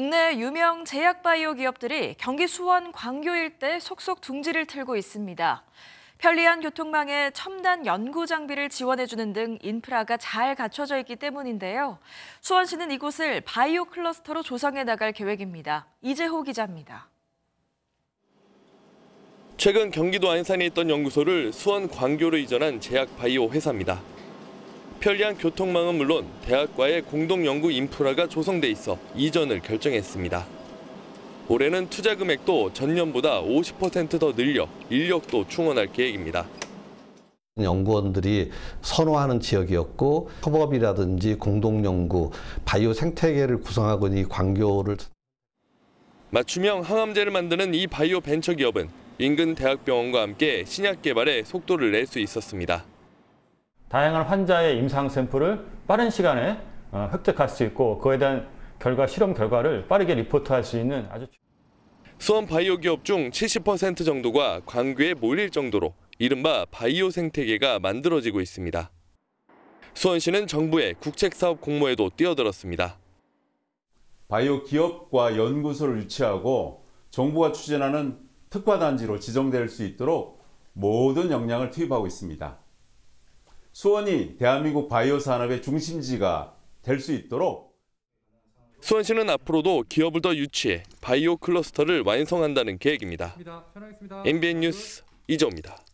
국내 유명 제약바이오 기업들이 경기 수원 광교 일대 속속 둥지를 틀고 있습니다. 편리한 교통망에 첨단 연구 장비를 지원해주는 등 인프라가 잘 갖춰져 있기 때문인데요. 수원시는 이곳을 바이오 클러스터로 조성해 나갈 계획입니다. 이재호 기자입니다. 최근 경기도 안산에 있던 연구소를 수원 광교로 이전한 제약바이오 회사입니다. 편리한 교통망은 물론 대학과의 공동 연구 인프라가 조성돼 있어 이전을 결정했습니다. 올해는 투자 금액도 전년보다 50%더 늘려 인력도 충원할 계획입니다. 연구원들이 선호하는 지역이었고 협업이라든지 공동 연구, 바이오 생태계를 구성하고 이 광교를 맞춤형 항암제를 만드는 이 바이오 벤처 기업은 인근 대학병원과 함께 신약 개발에 속도를 낼 수 있었습니다. 다양한 환자의 임상 샘플을 빠른 시간에 어, 획득할 수 있고 그에 대한 결과 실험 결과를 빠르게 리포트할 수 있는 아주 수원 바이오 기업 중 70% 정도가 광교에 몰릴 정도로 이른바 바이오 생태계가 만들어지고 있습니다. 수원시는 정부의 국책사업 공모에도 뛰어들었습니다. 바이오 기업과 연구소를 유치하고 정부가 추진하는 특화단지로 지정될 수 있도록 모든 역량을 투입하고 있습니다. 수원이 대한민국 바이오 산업의 중심지가 될 수 있도록 수원시는 앞으로도 기업을 더 유치해 바이오 클러스터를 완성한다는 계획입니다. MBN 뉴스 이재호입니다.